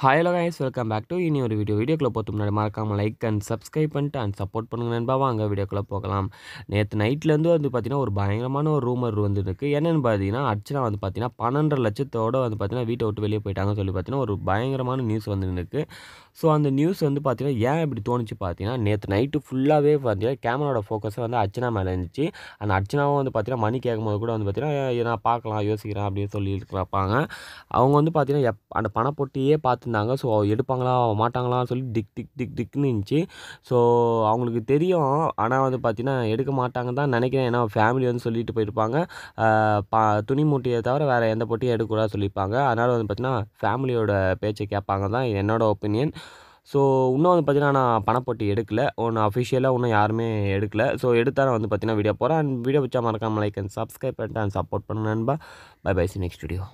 hello guys welcome back to இனி ஒரு video வீடியோக்குள்ளே போகிறது முன்னாடி மறக்காமல் லைக் அண்ட் சப்ஸ்கிரைப் பண்ணிட்டு அண்ட் சப்போர்ட் பண்ணுங்க நண்பா வாங்க வீடியோக்குள்ளே போகலாம் நேற்று நைட்லேருந்து வந்து பார்த்தீங்கன்னா ஒரு பயங்கரமான ஒரு ரூமர் வந்துருக்கு என்னென்னு பார்த்தீங்கன்னா அர்ச்சனா வந்து பார்த்தீங்கன்னா பன்னெண்டரை லட்சத்தோடு வந்து பார்த்தீங்கன்னா வீட்டை விட்டு வெளியே போயிட்டாங்கன்னு சொல்லி பார்த்தீங்கன்னா ஒரு பயங்கரமான நியூஸ் வந்துருக்கு ஸோ அந்த நியூஸ் வந்து பார்த்திங்கன்னா ஏன் இப்படி தோணுச்சு பார்த்தீங்கன்னா நேற்று நைட்டு ஃபுல்லாகவே பார்த்தீங்கன்னா கேமராவோட ஃபோக்கஸை வந்து அர்ச்சனா மேலே இருந்துச்சு அந்த அர்ச்சனாவும் வந்து பார்த்தீங்கன்னா மணி கேட்கும்போது கூட வந்து பார்த்தீங்கன்னா நான் பார்க்கலாம் யோசிக்கிறேன் அப்படின்னு சொல்லி இருப்பாங்க அவங்க வந்து பார்த்தீங்கன்னா எப் அந்த பணப்பொட்டியே பார்த்து வச்சுருந்தாங்க ஸோ எடுப்பாங்களா மாட்டாங்களான்னு சொல்லி டிக் டிக் டிக் டிக்னு இருந்துச்சு ஸோ அவங்களுக்கு தெரியும் ஆனால் வந்து பார்த்தீங்கன்னா எடுக்க மாட்டாங்க தான் நினைக்கிறேன் ஏன்னா ஃபேமிலி வந்து சொல்லிட்டு போயிருப்பாங்க பா துணி மூட்டையை தவிர வேறு எந்த போட்டியும் எடுக்கூடாது சொல்லியிருப்பாங்க அதனால் வந்து பார்த்தீங்கன்னா ஃபேமிலியோட பேச்சை கேட்பாங்க தான் என்னோடய ஒப்பீனியன் ஸோ இன்னும் வந்து பார்த்தீங்கன்னா நான் பணப்போட்டி எடுக்கல ஒன்று அஃபிஷியலாக இன்னும் யாருமே எடுக்கல ஸோ எடுத்தால் வந்து பார்த்தீங்கன்னா வீடியோ போகிறேன் அண்ட் வீடியோ வச்சால் மறக்காமல் லைக் அண்ட் சப்ஸ்கிரைப் பண்ணிட்டு அண்ட் சப்போர்ட் பண்ணுங்க நண்பா bye bye see next video